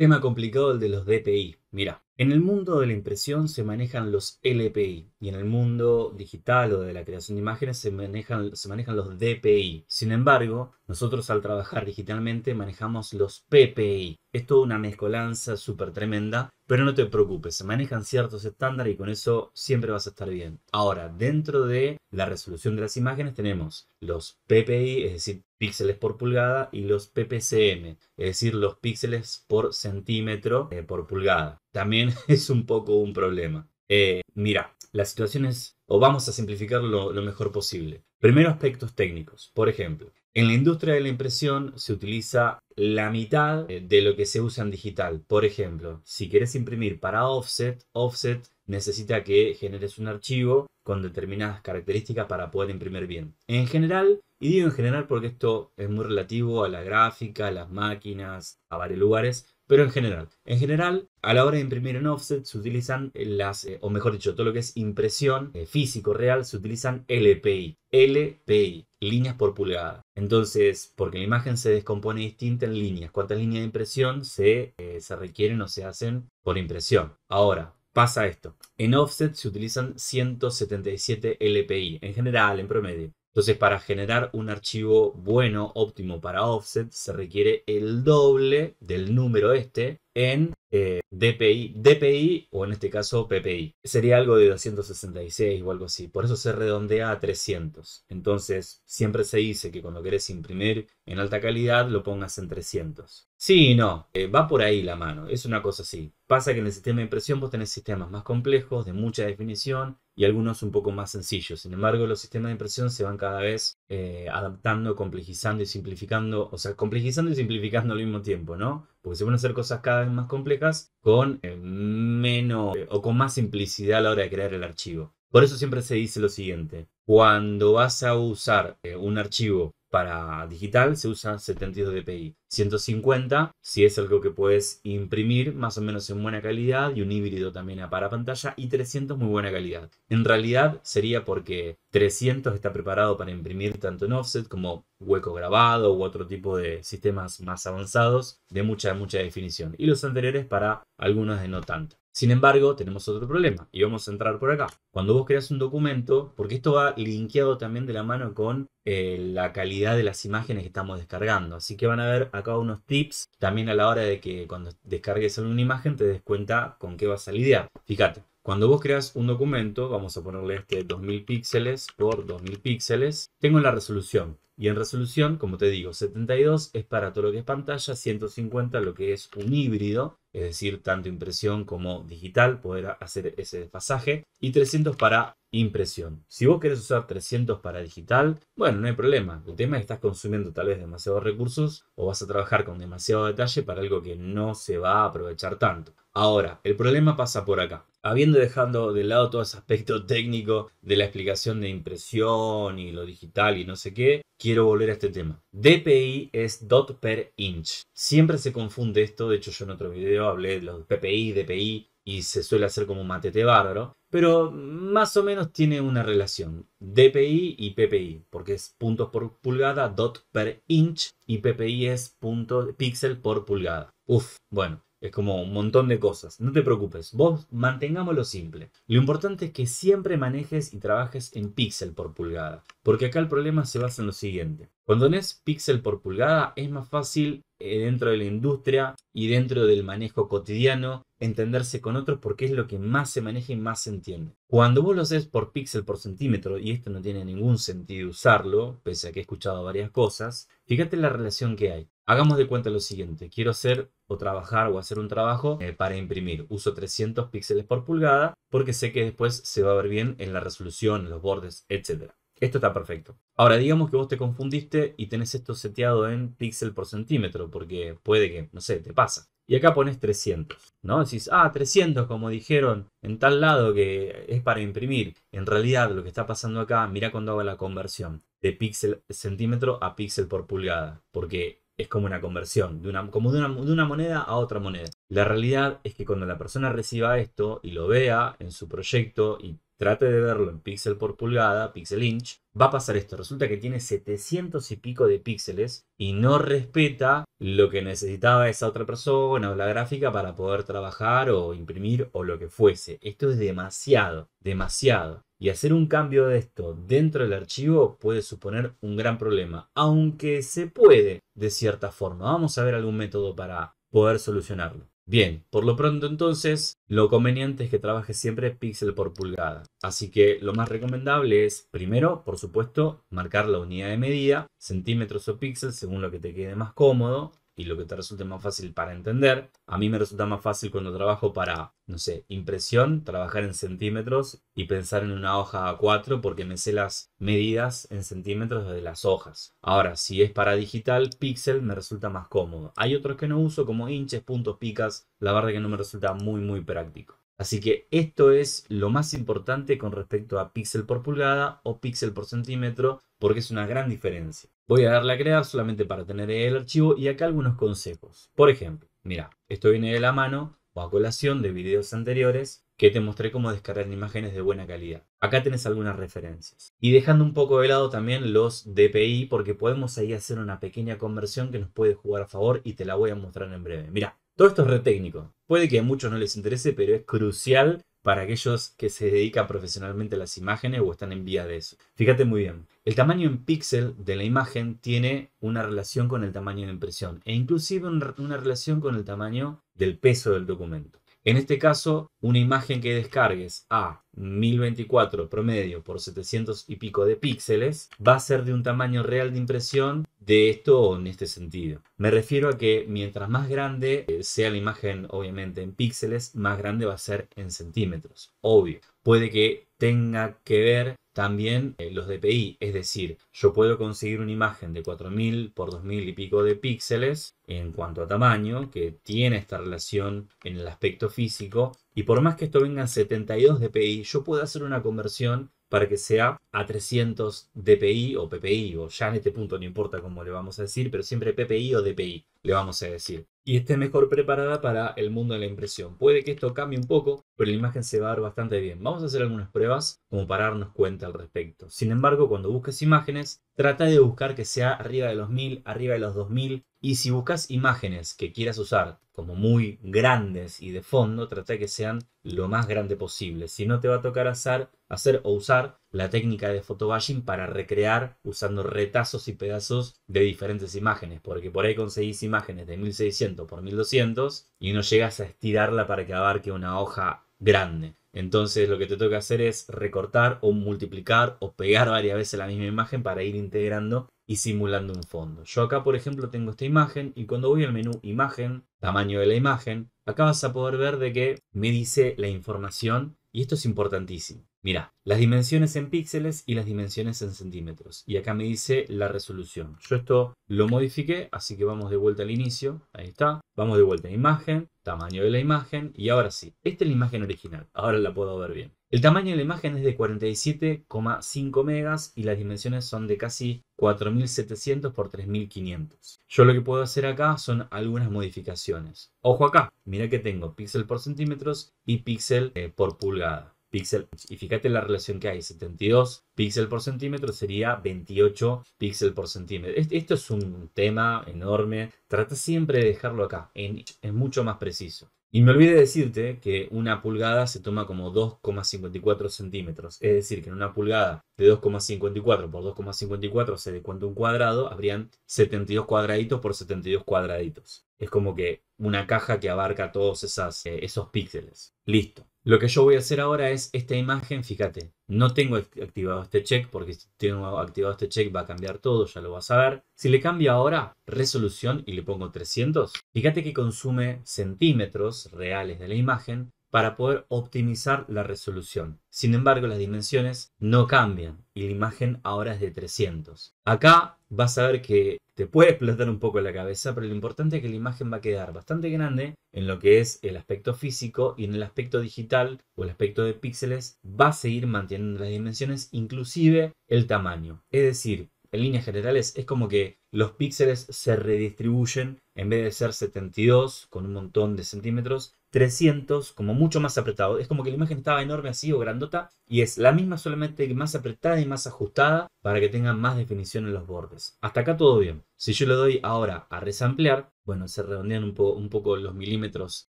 Tema complicado el de los DPI. Mira, en el mundo de la impresión se manejan los LPI y en el mundo digital o de la creación de imágenes se manejan, se manejan los DPI. Sin embargo, nosotros al trabajar digitalmente manejamos los PPI. Es toda una mezcolanza súper tremenda, pero no te preocupes, se manejan ciertos estándares y con eso siempre vas a estar bien. Ahora, dentro de la resolución de las imágenes tenemos los PPI, es decir, píxeles por pulgada y los PPCM, es decir, los píxeles por centímetro eh, por pulgada. También es un poco un problema. Eh, mira, las situaciones o vamos a simplificarlo lo mejor posible. Primero aspectos técnicos, por ejemplo. En la industria de la impresión se utiliza la mitad eh, de lo que se usa en digital. Por ejemplo, si quieres imprimir para offset, offset necesita que generes un archivo con determinadas características para poder imprimir bien. En general, y digo en general porque esto es muy relativo a la gráfica, a las máquinas, a varios lugares, pero en general. En general, a la hora de imprimir en offset se utilizan las, eh, o mejor dicho, todo lo que es impresión eh, físico real, se utilizan LPI. LPI, líneas por pulgada. Entonces, porque la imagen se descompone distinta en líneas, cuántas líneas de impresión se, eh, se requieren o se hacen por impresión. Ahora, pasa esto. En offset se utilizan 177 LPI, en general, en promedio. Entonces, para generar un archivo bueno, óptimo para offset, se requiere el doble del número este en eh, DPI, DPI o en este caso PPI. Sería algo de 266 o algo así. Por eso se redondea a 300. Entonces, siempre se dice que cuando querés imprimir en alta calidad, lo pongas en 300. Sí, no, eh, va por ahí la mano, es una cosa así. Pasa que en el sistema de impresión vos tenés sistemas más complejos, de mucha definición, y algunos un poco más sencillos. Sin embargo, los sistemas de impresión se van cada vez eh, adaptando, complejizando y simplificando, o sea, complejizando y simplificando al mismo tiempo, ¿no? Porque se van a hacer cosas cada vez más complejas con eh, menos o con más simplicidad a la hora de crear el archivo. Por eso siempre se dice lo siguiente, cuando vas a usar un archivo para digital se usa 72 dpi. 150 si es algo que puedes imprimir más o menos en buena calidad y un híbrido también para pantalla y 300 muy buena calidad. En realidad sería porque 300 está preparado para imprimir tanto en offset como hueco grabado u otro tipo de sistemas más avanzados de mucha mucha definición y los anteriores para algunos de no tanto. Sin embargo, tenemos otro problema y vamos a entrar por acá. Cuando vos creas un documento, porque esto va linkeado también de la mano con eh, la calidad de las imágenes que estamos descargando. Así que van a ver acá unos tips también a la hora de que cuando descargues alguna imagen te des cuenta con qué vas a lidiar. Fíjate, cuando vos creas un documento, vamos a ponerle este 2000 píxeles por 2000 píxeles, tengo la resolución. Y en resolución, como te digo, 72 es para todo lo que es pantalla, 150 lo que es un híbrido, es decir, tanto impresión como digital, poder hacer ese pasaje. y 300 para impresión. Si vos querés usar 300 para digital, bueno, no hay problema. El tema es que estás consumiendo tal vez demasiados recursos o vas a trabajar con demasiado detalle para algo que no se va a aprovechar tanto. Ahora, el problema pasa por acá. Habiendo dejando de lado todo ese aspecto técnico de la explicación de impresión y lo digital y no sé qué, quiero volver a este tema. DPI es dot per inch. Siempre se confunde esto, de hecho yo en otro video hablé de los PPI, DPI y se suele hacer como un matete bárbaro, pero más o menos tiene una relación. DPI y PPI, porque es puntos por pulgada, dot per inch y PPI es punto, píxel por pulgada. Uf, bueno, es como un montón de cosas. No te preocupes, vos mantengámoslo simple. Lo importante es que siempre manejes y trabajes en píxel por pulgada. Porque acá el problema se basa en lo siguiente. Cuando tenés píxel por pulgada es más fácil eh, dentro de la industria y dentro del manejo cotidiano entenderse con otros porque es lo que más se maneja y más se entiende. Cuando vos lo haces por píxel por centímetro, y esto no tiene ningún sentido usarlo, pese a que he escuchado varias cosas, fíjate la relación que hay. Hagamos de cuenta lo siguiente, quiero hacer o trabajar o hacer un trabajo eh, para imprimir. Uso 300 píxeles por pulgada porque sé que después se va a ver bien en la resolución, en los bordes, etc. Esto está perfecto. Ahora digamos que vos te confundiste y tenés esto seteado en píxel por centímetro porque puede que, no sé, te pasa. Y acá pones 300, ¿no? Decís, ah, 300 como dijeron en tal lado que es para imprimir. En realidad lo que está pasando acá, mira cuando hago la conversión de píxel centímetro a píxel por pulgada, porque es como una conversión, de una, como de una, moneda a otra moneda. La realidad es que cuando la persona reciba esto y lo vea en su proyecto y trate de verlo en píxel por pulgada, píxel inch, va a pasar esto. Resulta que tiene 700 y pico de píxeles y no respeta lo que necesitaba esa otra persona o la gráfica para poder trabajar o imprimir o lo que fuese. Esto es demasiado, demasiado. Y hacer un cambio de esto dentro del archivo puede suponer un gran problema, aunque se puede de cierta forma. Vamos a ver algún método para poder solucionarlo. Bien, por lo pronto entonces, lo conveniente es que trabajes siempre píxel por pulgada. Así que lo más recomendable es, primero, por supuesto, marcar la unidad de medida, centímetros o píxeles según lo que te quede más cómodo y lo que te resulte más fácil para entender. A mí me resulta más fácil cuando trabajo para, no sé, impresión, trabajar en centímetros y pensar en una hoja A4 porque me sé las medidas en centímetros de las hojas. Ahora, si es para digital, pixel me resulta más cómodo. Hay otros que no uso como hinches, puntos, picas. La verdad que no me resulta muy, muy práctico. Así que esto es lo más importante con respecto a píxel por pulgada o píxel por centímetro, porque es una gran diferencia. Voy a darle a crear solamente para tener el archivo y acá algunos consejos. Por ejemplo, mira, esto viene de la mano o a colación de videos anteriores que te mostré cómo descargar imágenes de buena calidad. Acá tenés algunas referencias. Y dejando un poco de lado también los DPI, porque podemos ahí hacer una pequeña conversión que nos puede jugar a favor y te la voy a mostrar en breve. Mira, todo esto es re técnico, Puede que a muchos no les interese, pero es crucial para aquellos que se dedican profesionalmente a las imágenes o están en vía de eso. Fíjate muy bien, el tamaño en píxel de la imagen tiene una relación con el tamaño de impresión e inclusive una relación con el tamaño del peso del documento. En este caso, una imagen que descargues a 1024 promedio por 700 y pico de píxeles va a ser de un tamaño real de impresión de esto en este sentido. Me refiero a que mientras más grande eh, sea la imagen, obviamente en píxeles, más grande va a ser en centímetros, obvio. Puede que tenga que ver también eh, los DPI, es decir, yo puedo conseguir una imagen de 4000 por 2000 y pico de píxeles en cuanto a tamaño, que tiene esta relación en el aspecto físico, y por más que esto venga en 72 DPI, yo puedo hacer una conversión para que sea a 300 dpi o ppi o ya en este punto no importa cómo le vamos a decir, pero siempre ppi o dpi le vamos a decir, y esté mejor preparada para el mundo de la impresión. Puede que esto cambie un poco, pero la imagen se va a ver bastante bien. Vamos a hacer algunas pruebas como para darnos cuenta al respecto. Sin embargo, cuando busques imágenes, trata de buscar que sea arriba de los 1000, arriba de los 2000. Y si buscas imágenes que quieras usar como muy grandes y de fondo, trata de que sean lo más grande posible. Si no te va a tocar hacer, hacer o usar la técnica de photobashing para recrear usando retazos y pedazos de diferentes imágenes, porque por ahí conseguís imágenes de 1600 por 1200 y no llegas a estirarla para que abarque una hoja grande. Entonces lo que te toca hacer es recortar o multiplicar o pegar varias veces la misma imagen para ir integrando y simulando un fondo. Yo acá por ejemplo tengo esta imagen y cuando voy al menú imagen, tamaño de la imagen, acá vas a poder ver de que me dice la información y esto es importantísimo. Mira, las dimensiones en píxeles y las dimensiones en centímetros. Y acá me dice la resolución. Yo esto lo modifiqué, así que vamos de vuelta al inicio. Ahí está. Vamos de vuelta a imagen, tamaño de la imagen. Y ahora sí, esta es la imagen original. Ahora la puedo ver bien. El tamaño de la imagen es de 47,5 megas y las dimensiones son de casi 4700 por 3500. Yo lo que puedo hacer acá son algunas modificaciones. Ojo acá, mira que tengo píxel por centímetros y píxel eh, por pulgada. Y fíjate la relación que hay, 72 píxel por centímetro sería 28 píxeles por centímetro. Esto es un tema enorme, trata siempre de dejarlo acá, es mucho más preciso. Y me olvidé decirte que una pulgada se toma como 2,54 centímetros. Es decir, que en una pulgada de 2,54 por 2,54 se de cuenta un cuadrado, habrían 72 cuadraditos por 72 cuadraditos. Es como que una caja que abarca todos esas, eh, esos píxeles. Listo. Lo que yo voy a hacer ahora es esta imagen, fíjate, no tengo activado este check porque si tengo activado este check va a cambiar todo, ya lo vas a ver. Si le cambio ahora resolución y le pongo 300, fíjate que consume centímetros reales de la imagen para poder optimizar la resolución. Sin embargo, las dimensiones no cambian y la imagen ahora es de 300. Acá vas a ver que te puede explotar un poco la cabeza, pero lo importante es que la imagen va a quedar bastante grande en lo que es el aspecto físico y en el aspecto digital o el aspecto de píxeles va a seguir manteniendo las dimensiones, inclusive el tamaño. Es decir, en líneas generales es como que los píxeles se redistribuyen en vez de ser 72 con un montón de centímetros, 300 como mucho más apretado. Es como que la imagen estaba enorme así o grandota y es la misma solamente más apretada y más ajustada para que tenga más definición en los bordes. Hasta acá todo bien. Si yo le doy ahora a resamplear, bueno, se redondean un, un poco los milímetros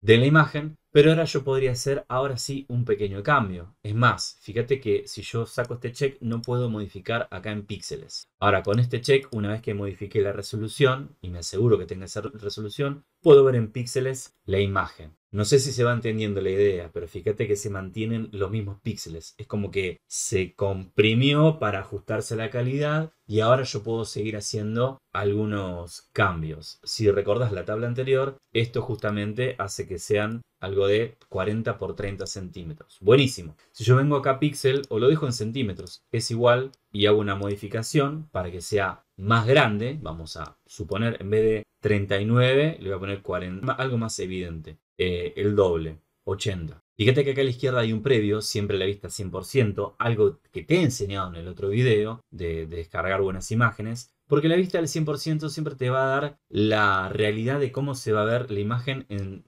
de la imagen, pero ahora yo podría hacer ahora sí un pequeño cambio. Es más, fíjate que si yo saco este check no puedo modificar acá en píxeles. Ahora con este check, una vez que modifique la resolución y me aseguro que tenga esa resolución, puedo ver en píxeles la imagen. No sé si se va entendiendo la idea, pero fíjate que se mantienen los mismos píxeles. Es como que se comprimió para ajustarse a la calidad y ahora yo puedo seguir haciendo algunos cambios. Si recordás la tabla anterior, esto justamente hace que sean algo de 40 por 30 centímetros. Buenísimo. Si yo vengo acá a píxel o lo dejo en centímetros, es igual y hago una modificación para que sea más grande. Vamos a suponer en vez de 39, le voy a poner 40, algo más evidente, eh, el doble, 80. Fíjate que acá a la izquierda hay un previo, siempre la vista 100%, algo que te he enseñado en el otro video de, descargar buenas imágenes, porque la vista del 100% siempre te va a dar la realidad de cómo se va a ver la imagen en,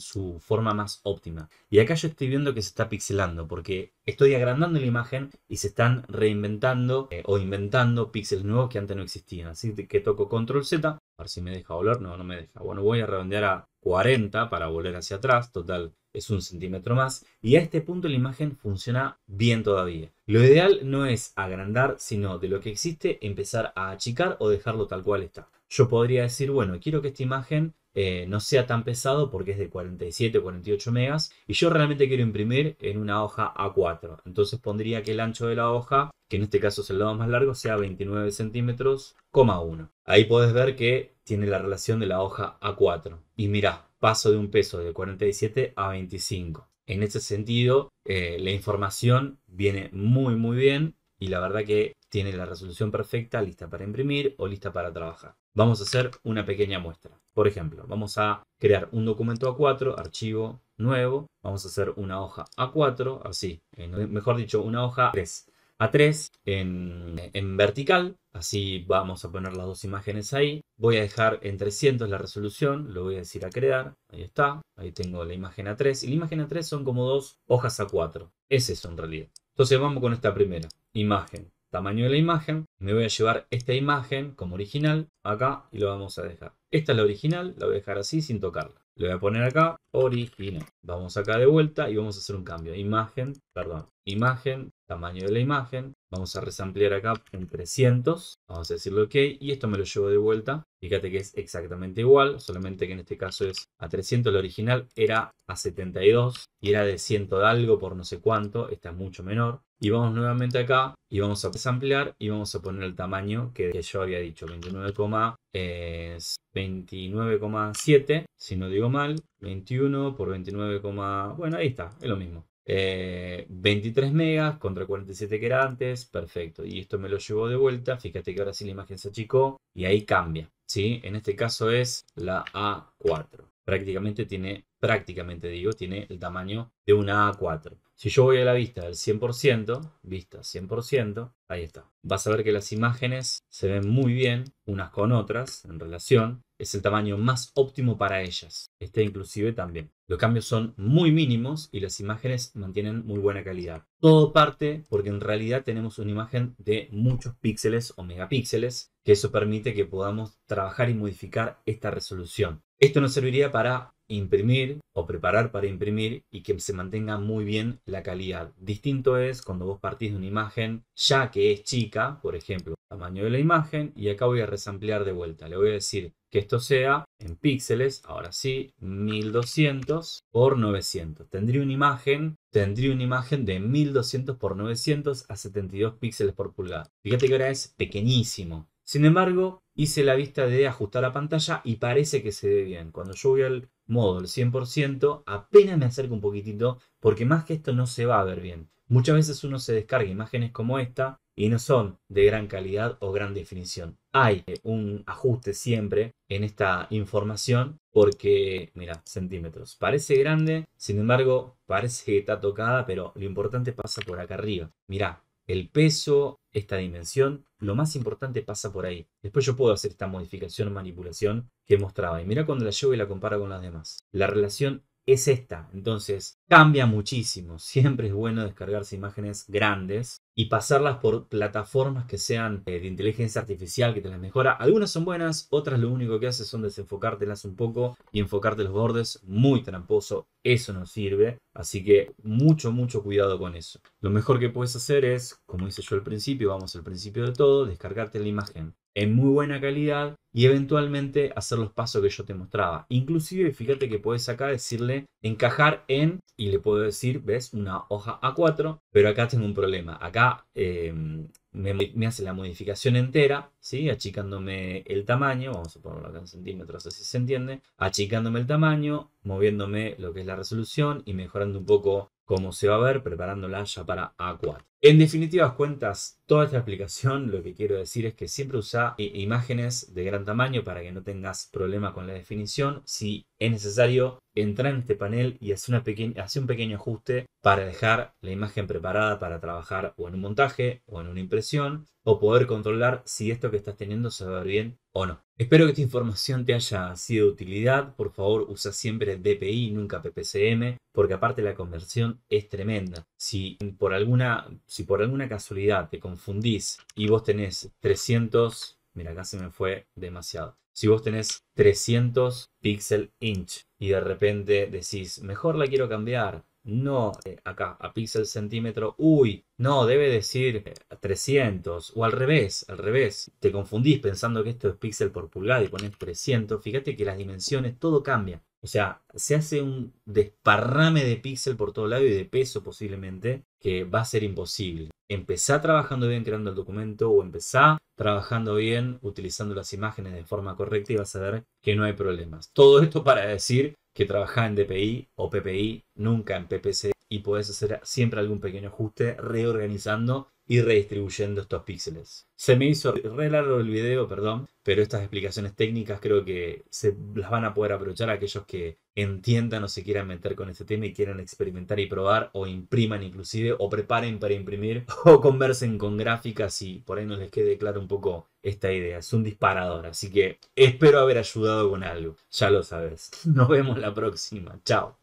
su forma más óptima. Y acá yo estoy viendo que se está pixelando, porque estoy agrandando la imagen y se están reinventando eh, o inventando píxeles nuevos que antes no existían. Así que toco control Z a ver si me deja volar. No, no me deja. Bueno, voy a redondear a 40 para volver hacia atrás. Total, es un centímetro más. Y a este punto la imagen funciona bien todavía. Lo ideal no es agrandar, sino de lo que existe empezar a achicar o dejarlo tal cual está. Yo podría decir, bueno, quiero que esta imagen eh, no sea tan pesado porque es de 47 o 48 megas y yo realmente quiero imprimir en una hoja A4 entonces pondría que el ancho de la hoja que en este caso es el lado más largo sea 29 centímetros 1 ahí podés ver que tiene la relación de la hoja A4 y mirá paso de un peso de 47 a 25 en ese sentido eh, la información viene muy muy bien y la verdad que tiene la resolución perfecta lista para imprimir o lista para trabajar vamos a hacer una pequeña muestra. Por ejemplo, vamos a crear un documento A4, archivo nuevo, vamos a hacer una hoja A4, así, mejor dicho, una hoja 3. A3 en, en, vertical, así vamos a poner las dos imágenes ahí. Voy a dejar en 300 la resolución, lo voy a decir a crear, ahí está, ahí tengo la imagen A3. Y la imagen A3 son como dos hojas A4, es eso en realidad. Entonces vamos con esta primera, imagen tamaño de la imagen, me voy a llevar esta imagen como original acá y lo vamos a dejar. Esta es la original, la voy a dejar así sin tocarla. Le voy a poner acá original. Vamos acá de vuelta y vamos a hacer un cambio. Imagen, perdón, imagen, tamaño de la imagen. Vamos a resamplear acá en 300. Vamos a decirle OK y esto me lo llevo de vuelta. Fíjate que es exactamente igual, solamente que en este caso es a 300. La original era a 72 y era de 100 de algo por no sé cuánto. Esta es mucho menor. Y vamos nuevamente acá y vamos a ampliar y vamos a poner el tamaño que, yo había dicho, 29, es 29,7, si no digo mal, 21 por 29, bueno, ahí está, es lo mismo. 23 eh, megas contra 47 que era antes, perfecto. Y esto me lo llevo de vuelta, fíjate que ahora sí la imagen se achicó y ahí cambia, ¿sí? En este caso es la A4. Prácticamente tiene prácticamente digo, tiene el tamaño de una A4. Si yo voy a la vista del 100%, vista 100%, ahí está. Vas a ver que las imágenes se ven muy bien unas con otras en relación es el tamaño más óptimo para ellas. Este inclusive también. Los cambios son muy mínimos y las imágenes mantienen muy buena calidad. Todo parte porque en realidad tenemos una imagen de muchos píxeles o megapíxeles, que eso permite que podamos trabajar y modificar esta resolución. Esto nos serviría para imprimir o preparar para imprimir y que se mantenga muy bien la calidad. Distinto es cuando vos partís de una imagen ya que es chica, por ejemplo, tamaño de la imagen y acá voy a resamplear de vuelta. Le voy a decir que esto sea en píxeles, ahora sí, 1200 por 900. Tendría una imagen, tendría una imagen de 1200 por 900 a 72 píxeles por pulgada. Fíjate que ahora es pequeñísimo. Sin embargo, hice la vista de ajustar la pantalla y parece que se ve bien. Cuando yo voy al modo el 100%, apenas me acerco un poquitito porque más que esto no se va a ver bien. Muchas veces uno se descarga imágenes como esta y no son de gran calidad o gran definición. Hay eh, un ajuste siempre en esta información porque, mira, centímetros. Parece grande, sin embargo, parece que está tocada, pero lo importante pasa por acá arriba. Mira, el peso, esta dimensión, lo más importante pasa por ahí. Después yo puedo hacer esta modificación o manipulación que mostraba. Y mira cuando la llevo y la comparo con las demás. La relación es esta. Entonces, cambia muchísimo. Siempre es bueno descargarse imágenes grandes y pasarlas por plataformas que sean eh, de inteligencia artificial que te las mejora. Algunas son buenas, otras lo único que hace son desenfocártelas un poco y enfocarte los bordes. Muy tramposo, eso no sirve. Así que mucho, mucho cuidado con eso. Lo mejor que puedes hacer es, como hice yo al principio, vamos al principio de todo, descargarte la imagen en muy buena calidad y eventualmente hacer los pasos que yo te mostraba. Inclusive, fíjate que puedes acá decirle encajar en, y le puedo decir, ves, una hoja A4, pero acá tengo un problema. Acá em, me, hace la modificación entera, ¿sí? achicándome el tamaño, vamos a ponerlo acá en centímetros, así se entiende, achicándome el tamaño, moviéndome lo que es la resolución y mejorando un poco cómo se va a ver, preparándola ya para A4. En definitivas cuentas, toda esta aplicación lo que quiero decir es que siempre usa imágenes de gran tamaño para que no tengas problemas con la definición. Si es necesario, entra en este panel y hace, un pequeño ajuste para dejar la imagen preparada para trabajar o en un montaje o en una impresión o poder controlar si esto que estás teniendo se va bien o no. Espero que esta información te haya sido de utilidad. Por favor, usa siempre DPI, nunca PPCM, porque aparte la conversión es tremenda. Si por alguna si por alguna casualidad te confundís y vos tenés 300, mira, acá se me fue demasiado. Si vos tenés 300 pixel inch y de repente decís, mejor la quiero cambiar, no, eh, acá, a píxel centímetro, uy, no, debe decir 300, eh, o al revés, al revés, te confundís pensando que esto es píxel por pulgada y ponés 300, fíjate que las dimensiones, todo cambia, o sea, se hace un desparrame de píxel por todo lado y de peso posiblemente que va a ser imposible. Empezá trabajando bien creando el documento o empezá trabajando bien utilizando las imágenes de forma correcta y vas a ver que no hay problemas. Todo esto para decir que trabajá en DPI o PPI, nunca en PPC y podés hacer siempre algún pequeño ajuste reorganizando y redistribuyendo estos píxeles. Se me hizo re largo el video, perdón, pero estas explicaciones técnicas creo que se las van a poder aprovechar aquellos que entiendan o se quieran meter con este tema y quieran experimentar y probar o impriman inclusive o preparen para imprimir o conversen con gráficas y por ahí no les quede claro un poco esta idea. Es un disparador, así que espero haber ayudado con algo. Ya lo sabes. Nos vemos la próxima. Chao.